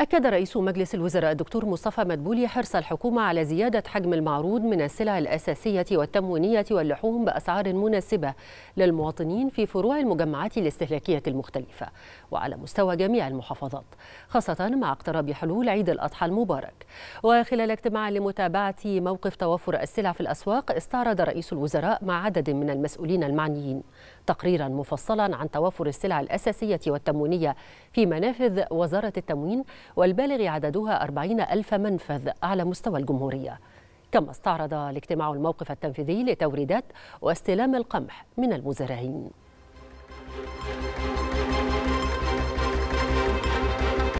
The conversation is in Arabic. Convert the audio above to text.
أكد رئيس مجلس الوزراء الدكتور مصطفى مدبولي حرص الحكومة على زيادة حجم المعروض من السلع الأساسية والتموينية واللحوم بأسعار مناسبة للمواطنين في فروع المجمعات الاستهلاكية المختلفة وعلى مستوى جميع المحافظات خاصة مع اقتراب حلول عيد الأضحى المبارك وخلال اجتماع لمتابعة موقف توفر السلع في الأسواق استعرض رئيس الوزراء مع عدد من المسؤولين المعنيين تقريرا مفصلا عن توافر السلع الأساسية والتموينية في منافذ وزارة التموين والبالغ عددها 40 ألف منفذ على مستوى الجمهورية كما استعرض الاجتماع الموقف التنفيذي لتوريدات واستلام القمح من المزارعين